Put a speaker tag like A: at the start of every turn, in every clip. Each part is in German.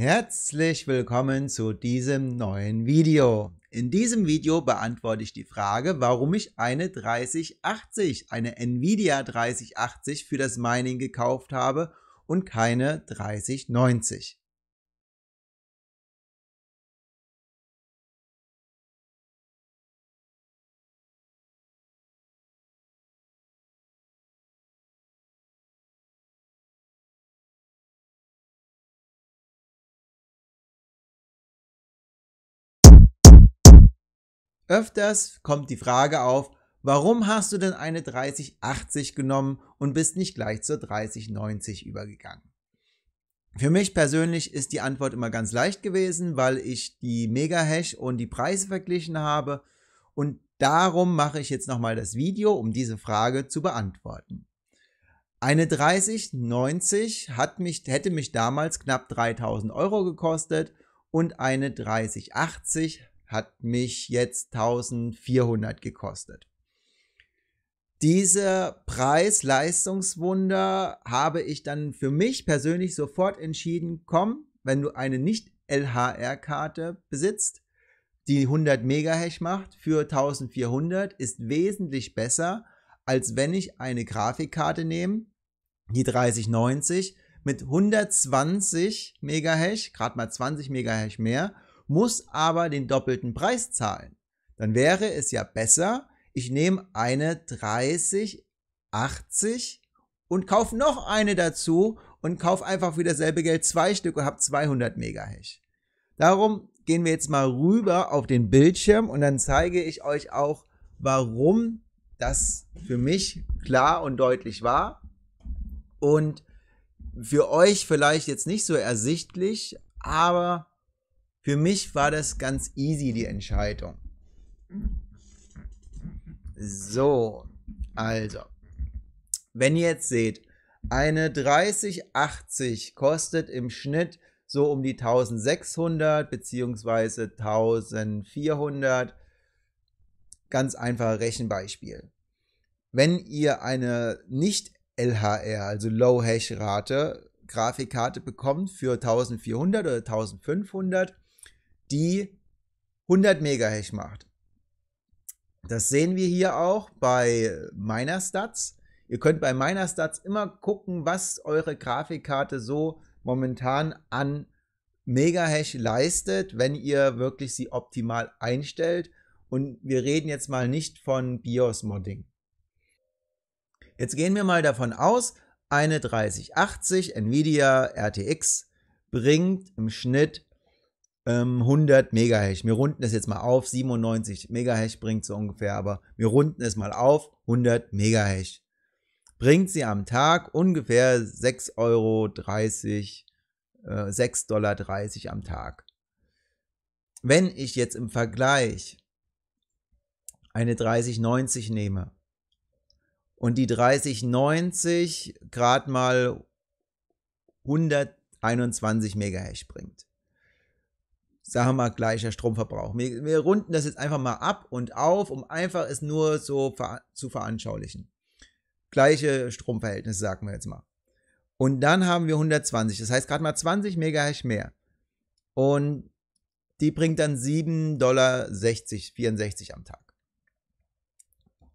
A: Herzlich willkommen zu diesem neuen Video. In diesem Video beantworte ich die Frage, warum ich eine 3080, eine Nvidia 3080 für das Mining gekauft habe und keine 3090. Öfters kommt die Frage auf, warum hast du denn eine 3080 genommen und bist nicht gleich zur 3090 übergegangen? Für mich persönlich ist die Antwort immer ganz leicht gewesen, weil ich die Mega-Hash und die Preise verglichen habe und darum mache ich jetzt nochmal das Video, um diese Frage zu beantworten. Eine 3090 hat mich, hätte mich damals knapp 3000 Euro gekostet und eine 3080 hat mich jetzt 1400 gekostet. Diese Preis-Leistungswunder habe ich dann für mich persönlich sofort entschieden, komm, wenn du eine nicht LHR-Karte besitzt, die 100 MHz macht für 1400, ist wesentlich besser, als wenn ich eine Grafikkarte nehme, die 3090 mit 120 MHz, gerade mal 20 MHz mehr muss aber den doppelten Preis zahlen. Dann wäre es ja besser, ich nehme eine 30, 80 und kaufe noch eine dazu und kaufe einfach für dasselbe Geld zwei Stück und habe 200 Megahash. Darum gehen wir jetzt mal rüber auf den Bildschirm und dann zeige ich euch auch, warum das für mich klar und deutlich war und für euch vielleicht jetzt nicht so ersichtlich, aber für mich war das ganz easy, die Entscheidung. So, also, wenn ihr jetzt seht, eine 3080 kostet im Schnitt so um die 1600 bzw. 1400. Ganz einfaches Rechenbeispiel. Wenn ihr eine nicht LHR, also Low Hash Rate Grafikkarte bekommt für 1400 oder 1500, die 100 Megahash macht. Das sehen wir hier auch bei Stats. Ihr könnt bei Stats immer gucken, was eure Grafikkarte so momentan an Megahash leistet, wenn ihr wirklich sie optimal einstellt. Und wir reden jetzt mal nicht von BIOS-Modding. Jetzt gehen wir mal davon aus, eine 3080 Nvidia RTX bringt im Schnitt 100 ähm, Megahash. Wir runden es jetzt mal auf. 97 Megahash bringt so ungefähr, aber wir runden es mal auf. 100 Megahash. Bringt sie am Tag ungefähr 6,30 Euro, 6,30 äh, Dollar am Tag. Wenn ich jetzt im Vergleich eine 3090 nehme und die 3090 gerade mal 121 Megahash bringt, sagen wir mal, gleicher Stromverbrauch. Wir, wir, runden das jetzt einfach mal ab und auf, um einfach es nur so ver zu veranschaulichen. Gleiche Stromverhältnisse, sagen wir jetzt mal. Und dann haben wir 120, das heißt gerade mal 20 Megahertz mehr. Und die bringt dann 7,60 Dollar, 64 am Tag.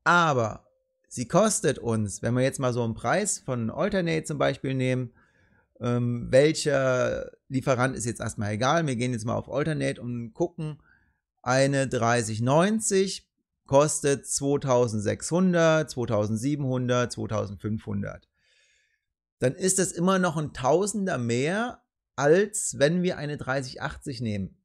A: Aber sie kostet uns, wenn wir jetzt mal so einen Preis von Alternate zum Beispiel nehmen, ähm, welcher Lieferant ist jetzt erstmal egal. Wir gehen jetzt mal auf Alternate und gucken. Eine 3090 kostet 2600, 2700, 2500. Dann ist das immer noch ein Tausender mehr, als wenn wir eine 3080 nehmen.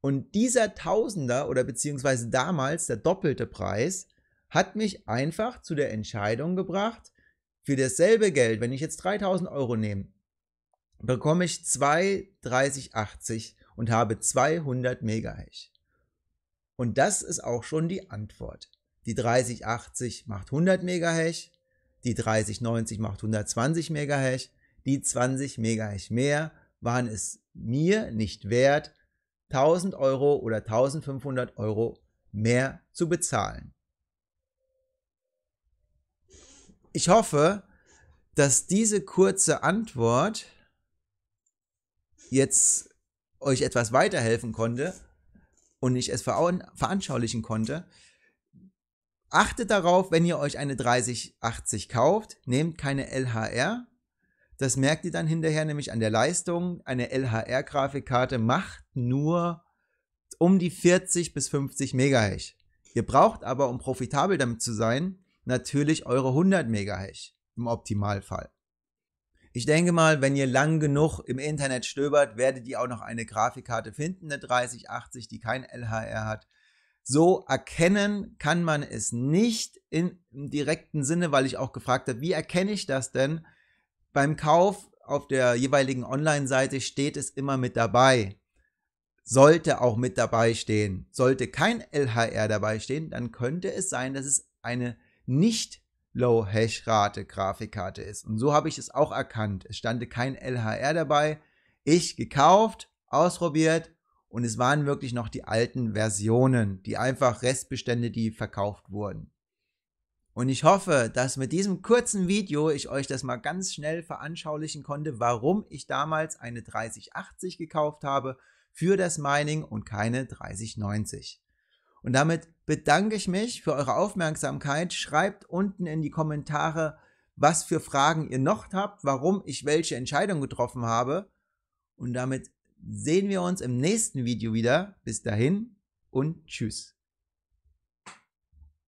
A: Und dieser Tausender oder beziehungsweise damals der doppelte Preis hat mich einfach zu der Entscheidung gebracht, für dasselbe Geld, wenn ich jetzt 3000 Euro nehme, bekomme ich 2 3080 und habe 200 Megahash. Und das ist auch schon die Antwort. Die 3080 macht 100 Megahash, die 3090 macht 120 Megahash, die 20 Megahash mehr waren es mir nicht wert, 1000 Euro oder 1500 Euro mehr zu bezahlen. Ich hoffe, dass diese kurze Antwort jetzt euch etwas weiterhelfen konnte und ich es veranschaulichen konnte, achtet darauf, wenn ihr euch eine 3080 kauft, nehmt keine LHR. Das merkt ihr dann hinterher nämlich an der Leistung. Eine LHR-Grafikkarte macht nur um die 40 bis 50 Megahash. Ihr braucht aber, um profitabel damit zu sein, natürlich eure 100 Megahash im Optimalfall. Ich denke mal, wenn ihr lang genug im Internet stöbert, werdet ihr auch noch eine Grafikkarte finden, eine 3080, die kein LHR hat. So erkennen kann man es nicht in, im direkten Sinne, weil ich auch gefragt habe, wie erkenne ich das denn? Beim Kauf auf der jeweiligen Online-Seite steht es immer mit dabei. Sollte auch mit dabei stehen. Sollte kein LHR dabei stehen, dann könnte es sein, dass es eine nicht Low-Hash-Rate-Grafikkarte ist. Und so habe ich es auch erkannt. Es stand kein LHR dabei. Ich gekauft, ausprobiert und es waren wirklich noch die alten Versionen, die einfach Restbestände, die verkauft wurden. Und ich hoffe, dass mit diesem kurzen Video ich euch das mal ganz schnell veranschaulichen konnte, warum ich damals eine 3080 gekauft habe für das Mining und keine 3090. Und damit bedanke ich mich für eure Aufmerksamkeit. Schreibt unten in die Kommentare, was für Fragen ihr noch habt, warum ich welche Entscheidung getroffen habe. Und damit sehen wir uns im nächsten Video wieder. Bis dahin und tschüss.